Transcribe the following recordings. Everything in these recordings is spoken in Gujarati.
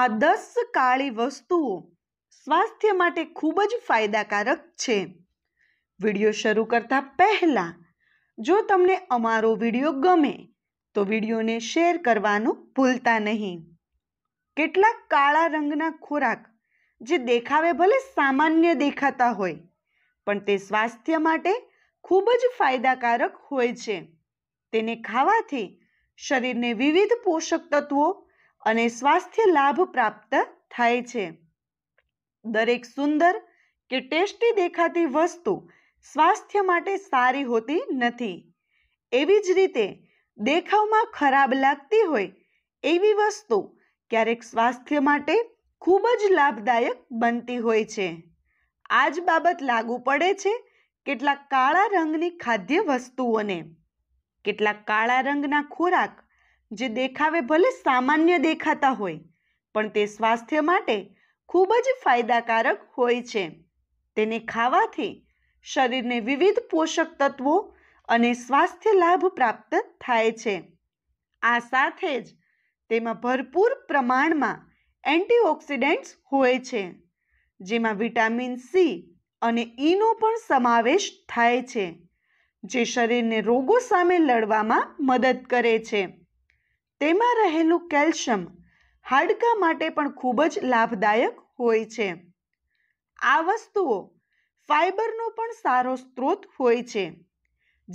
આ દસ કાળી વસ્તુઓ સ્વાસ્થ્ય માટે ખૂબ જ ફાયદાકારક છે વિડીયો શરૂ કરતા પહેલાં જો તમને અમારો વિડીયો ગમે તો વિડીયોને શેર કરવાનું ભૂલતા નહીં કેટલાક કાળા રંગના ખોરાક જે દેખાવે ભલે સામાન્ય દેખાતા હોય પણ તે સ્વાસ્થ્ય માટે ખૂબ જ ફાયદાકારક હોય છે તેને ખાવાથી શરીરને વિવિધ પોષક તત્વો અને સ્વાસ્થ્ય લાભ પ્રાપ્ત થાય છે દરેક સુંદર કે ટેસ્ટી દેખાતી વસ્તુ સ્વાસ્થ્ય માટે સારી હોતી નથી એવી જ રીતે દેખાવમાં ખરાબ લાગતી હોય એવી વસ્તુ ક્યારેક સ્વાસ્થ્ય માટે ખૂબ જ લાભદાયક બનતી હોય છે આ જ બાબત લાગુ પડે છે કેટલાક કાળા રંગની ખાદ્ય વસ્તુઓને કેટલાક કાળા રંગના ખોરાક જે દેખાવે ભલે સામાન્ય દેખાતા હોય પણ તે સ્વાસ્થ્ય માટે ખૂબ જ ફાયદાકારક હોય છે તેને ખાવાથી શરીરને વિવિધ પોષક તત્વો અને સ્વાસ્થ્ય લાભ પ્રાપ્ત થાય છે આ સાથે જ તેમાં ભરપૂર પ્રમાણમાં એન્ટીઓક્સિડન્ટ્સ હોય છે જેમાં વિટામિન સી અને ઈનો e પણ સમાવેશ થાય છે જે શરીરને રોગો સામે લડવામાં મદદ કરે છે તેમાં રહેલું કેલ્શિયમ હાડકા માટે પણ ખૂબ જ લાભદાયક હોય છે આ વસ્તુઓ ફાઇબરનો પણ સારો સ્ત્રોત હોય છે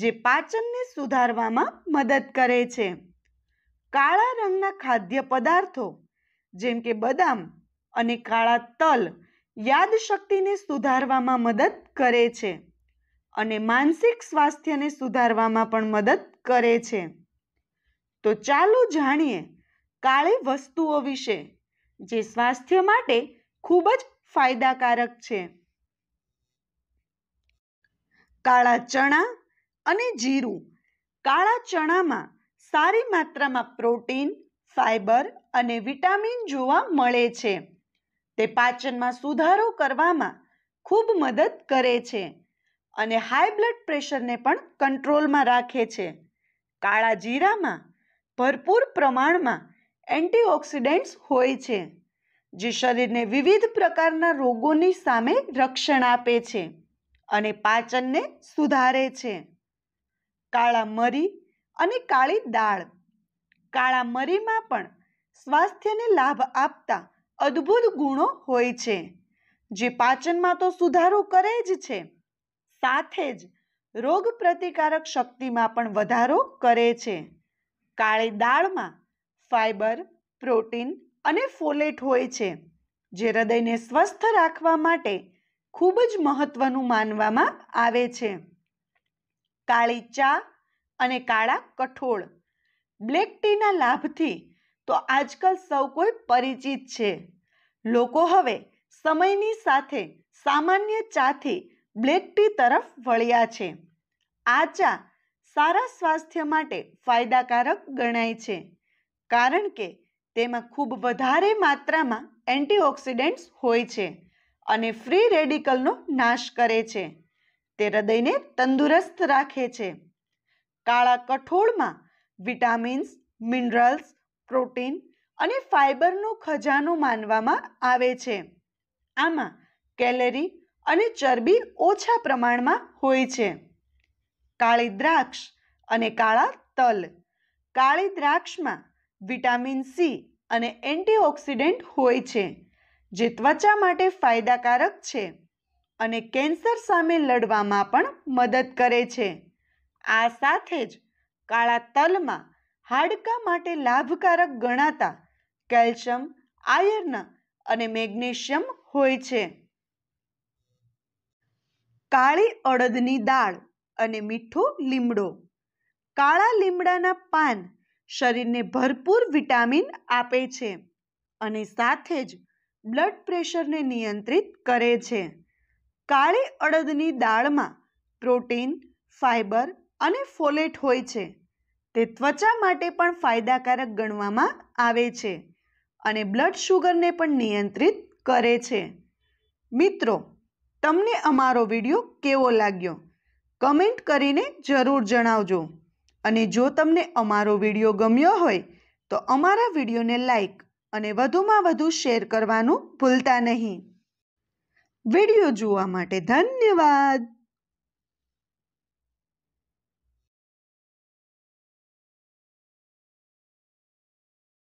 જે પાચનને સુધારવામાં મદદ કરે છે કાળા રંગના ખાદ્ય પદાર્થો જેમ કે બદામ અને કાળા તલ યાદશક્તિને સુધારવામાં મદદ કરે છે અને માનસિક સ્વાસ્થ્યને સુધારવામાં પણ મદદ કરે છે તો ચાલો જાણીએ કાળી વસ્તુઓ વિશે જે સ્વાસ્થ્ય માટે ખૂબ જ ફાયદાકારક છે કાળા ચણા અને જીરું કાળા ચણામાં સારી માત્રામાં પ્રોટીન ફાઈબર અને વિટામિન જોવા મળે છે તે પાચનમાં સુધારો કરવામાં ખૂબ મદદ કરે છે અને હાઈ બ્લડ પ્રેશરને પણ કંટ્રોલમાં રાખે છે કાળા જીરામાં ભરપૂર પ્રમાણમાં એન્ટીઓક્સિડન્ટ્સ હોય છે જે શરીરને વિવિધ પ્રકારના રોગોની સામે રક્ષણ આપે છે અને પાચનને સુધારે છે કાળા મરી અને કાળી દાળ કાળા મરીમાં પણ સ્વાસ્થ્યને લાભ આપતા અદ્ભુત ગુણો હોય છે જે પાચનમાં તો સુધારો કરે જ છે સાથે જ રોગ પ્રતિકારક શક્તિમાં પણ વધારો કરે છે કાળી દાળમાં ફાઈબર પ્રોટીન અને ફોલેટ હોય છે જે હૃદયને સ્વસ્થ રાખવા માટે ખૂબ જ મહત્વનું માનવામાં આવે છે કાળી ચા અને કાળા કઠોળ બ્લેક ટીના લાભથી તો આજકાલ સૌ કોઈ પરિચિત છે લોકો હવે સમયની સાથે સામાન્ય ચાથી બ્લેક ટી તરફ વળ્યા છે આ ચા સારા સ્વાસ્થ્ય માટે ફાયદાકારક ગણાય છે કારણ કે તેમાં ખૂબ વધારે માત્રામાં એન્ટીઓક્સિડન્ટ્સ હોય છે અને ફ્રી રેડિકલનો નાશ કરે છે તે હૃદયને તંદુરસ્ત રાખે છે કાળા કઠોળમાં વિટામિન્સ મિનરલ્સ પ્રોટીન અને ફાઇબરનો ખજાનો માનવામાં આવે છે આમાં કેલેરી અને ચરબી ઓછા પ્રમાણમાં હોય છે કાળી દ્રાક્ષ અને કાળા તલ કાળી દ્રાક્ષમાં વિટામિન સી અને એન્ટીઓક્સિડન્ટ હોય છે જે ત્વચા માટે ફાયદાકારક છે અને કેન્સર સામે લડવામાં પણ મદદ કરે છે આ સાથે જ કાળા તલમાં હાડકા માટે લાભકારક ગણાતા કેલ્શિયમ આયર્ન અને મેગ્નેશિયમ હોય છે કાળી અડદની દાળ અને મીઠો લીમડો કાળા લીમડાના પાન શરીરને ભરપૂર વિટામિન આપે છે અને સાથે જ બ્લડ પ્રેશરને નિયંત્રિત કરે છે કાળી અડદની દાળમાં પ્રોટીન ફાઇબર અને ફોલેટ હોય છે તે ત્વચા માટે પણ ફાયદાકારક ગણવામાં આવે છે અને બ્લડ શુગરને પણ નિયંત્રિત કરે છે મિત્રો તમને અમારો વિડીયો કેવો લાગ્યો કમેન્ટ કરીને જરૂર જણાવજો અને જો તમને અમારો વિડીયો ગમ્યો હોય તો અમારા વિડીયોને લાઈક અને વધુમાં વધુ શેર કરવાનું ભૂલતા નહીં વિડીયો જોવા માટે ધન્યવાદ